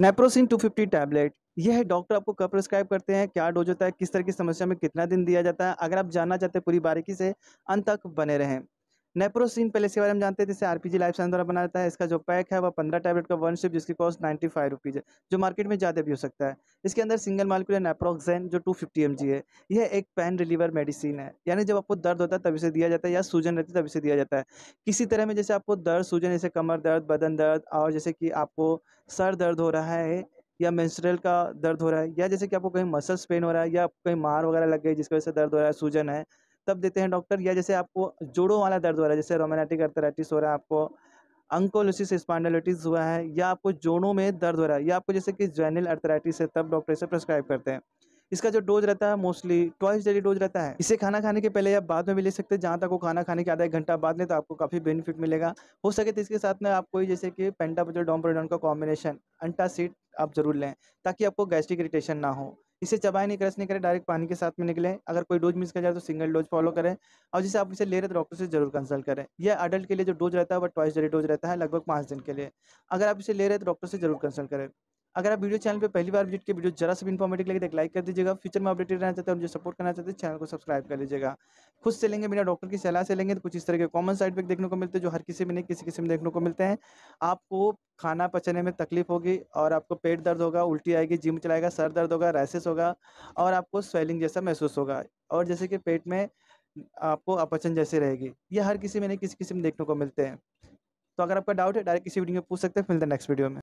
Naprosyn 250 tablet यह doctor आपको कब प्रिस्क्राइब करते हैं क्या डोज होता है किस तरह की समस्या में कितना दिन दिया जाता है अगर आप जानना चाहते हैं पूरी बारीकी से अंत तक बने रहें नेप्रोसिन पहले इसके बारे में जानते थे जिसे आरपीजी लाइफ साइंस द्वारा जाता है इसका जो पैक है वह पंद्रह टैबलेट का वन शिप जिसकी कॉस्ट नाइन्टी फाइव रुपीज़ है जो मार्केट में ज़्यादा भी हो सकता है इसके अंदर सिंगल मालिकुलर नेप्रोक्सैन जो टू फिफ्टी एम जी है यह एक पेन रिलीवर मेडिसिन है यानी जब आपको दर्द होता है तभी से दिया जाता है या सूजन रहती है तभी से दिया जाता है किसी तरह में जैसे आपको दर्द सूजन जैसे कमर दर्द बदन दर्द और जैसे कि आपको सर दर्द हो रहा है या मेंस्ट्रुअल का दर्द हो रहा है या जैसे कि आपको कहीं मसल्स पेन हो रहा है या आपको कहीं मार वगैरह लग गई जिसकी वजह से दर्द हो रहा है सूजन है तब देते हैं डॉक्टर या जैसे आपको जोड़ों वाला दर्द हो रहा है जैसे रोमेनाटिक अर्थराइटिस हो रहा है आपको अंकोलोसिस स्पॉन्डोलिटिस हुआ है या आपको जोड़ों में दर्द हो रहा है या आपको जैसे कि जैनल अर्थराइटिस है तब डॉक्टर इसे प्रेस्क्राइब करते हैं इसका जो डोज रहता है मोस्टली ट्वाइस डेली डोज रहता है इसे खाना खाने के पहले या बाद में भी ले सकते हैं जहाँ तक वो खाना खाने के आधा एक घंटा बाद में तो आपको काफ़ी बेनिफिट मिलेगा हो सके तो इसके साथ में आप कोई जैसे कि पेंटाबजल डोमपेडोन का कॉम्बिनेशन सीट आप जरूर लें ताकि आपको गैस्ट्रिक इरिटेशन ना हो इसे चबाए नहीं क्रश नहीं करें डायरेक्ट पानी के साथ में निकले अगर कोई डोज मिस कर जाए तो सिंगल डोज फॉलो करें और जैसे आप इसे ले रहे तो डॉक्टर से जरूर कंसल्ट करें यह अडल्ट के लिए जो डोज रहता है वो ट्वाइस डेली डोज रहता है लगभग पाँच दिन के लिए अगर आप इसे ले रहे तो डॉक्टर से जरूर कंसल्ट करें अगर आप वीडियो चैनल पर पहली बार विजिट के वीडियो जरा से भी इन्फॉर्मेटिव लगे तो लाइक कर दीजिएगा फ्यूचर में अपडेटेड रहना चाहते हैं और जो सपोर्ट करना चाहते हैं चैनल को सब्सक्राइब कर लीजिएगा खुद से लेंगे बिना डॉक्टर की सलाह से लेंगे तो कुछ इस तरह के कॉमन साइड इफेक्ट देखने को मिलते हैं जो हर किसी में नहीं किसी किसी में देखने को मिलते हैं आपको खाना पचने में तकलीफ होगी और आपको पेट दर्द होगा उल्टी आएगी जिम चलाएगा सर दर्द होगा रैसेस होगा और आपको स्वेलिंग जैसा महसूस होगा और जैसे कि पेट में आपको अपचन जैसे रहेगी ये हर किसी में नहीं किसी किसी में देखने को मिलते हैं तो अगर आपका डाउट है डायरेक्ट किसी वीडियो में पूछ सकते हैं फिर द नेक्स्ट वीडियो में